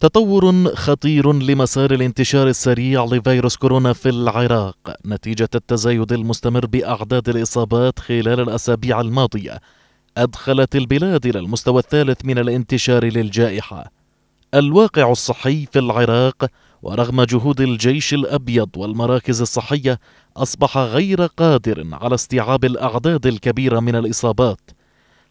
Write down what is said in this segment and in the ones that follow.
تطور خطير لمسار الانتشار السريع لفيروس كورونا في العراق نتيجة التزايد المستمر بأعداد الإصابات خلال الأسابيع الماضية أدخلت البلاد إلى المستوى الثالث من الانتشار للجائحة الواقع الصحي في العراق ورغم جهود الجيش الأبيض والمراكز الصحية أصبح غير قادر على استيعاب الأعداد الكبيرة من الإصابات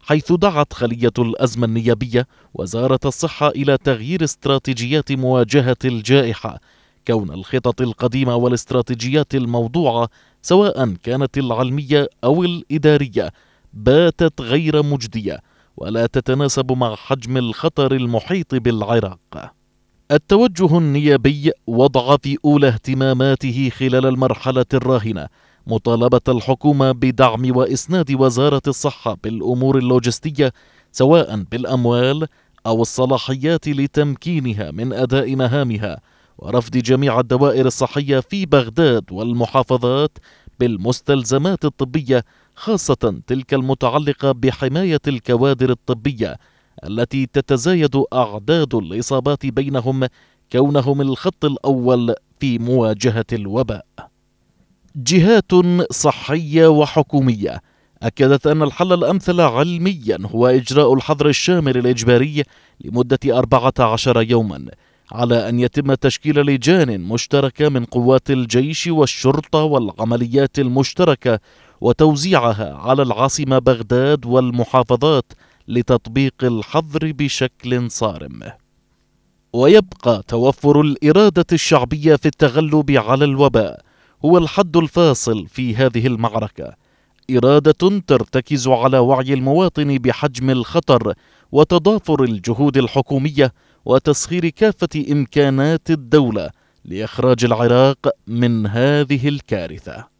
حيث دعت خلية الأزمة النيابية وزارة الصحة إلى تغيير استراتيجيات مواجهة الجائحة كون الخطط القديمة والاستراتيجيات الموضوعة سواء كانت العلمية أو الإدارية باتت غير مجدية ولا تتناسب مع حجم الخطر المحيط بالعراق التوجه النيابي وضع في أولى اهتماماته خلال المرحلة الراهنة مطالبة الحكومة بدعم وإسناد وزارة الصحة بالأمور اللوجستية سواء بالأموال أو الصلاحيات لتمكينها من أداء مهامها ورفض جميع الدوائر الصحية في بغداد والمحافظات بالمستلزمات الطبية خاصة تلك المتعلقة بحماية الكوادر الطبية التي تتزايد أعداد الإصابات بينهم كونهم الخط الأول في مواجهة الوباء جهات صحيه وحكوميه اكدت ان الحل الامثل علميا هو اجراء الحظر الشامل الاجباري لمده 14 يوما على ان يتم تشكيل لجان مشتركه من قوات الجيش والشرطه والعمليات المشتركه وتوزيعها على العاصمه بغداد والمحافظات لتطبيق الحظر بشكل صارم ويبقى توفر الاراده الشعبيه في التغلب على الوباء هو الحد الفاصل في هذه المعركة إرادة ترتكز على وعي المواطن بحجم الخطر وتضافر الجهود الحكومية وتسخير كافة إمكانات الدولة لإخراج العراق من هذه الكارثة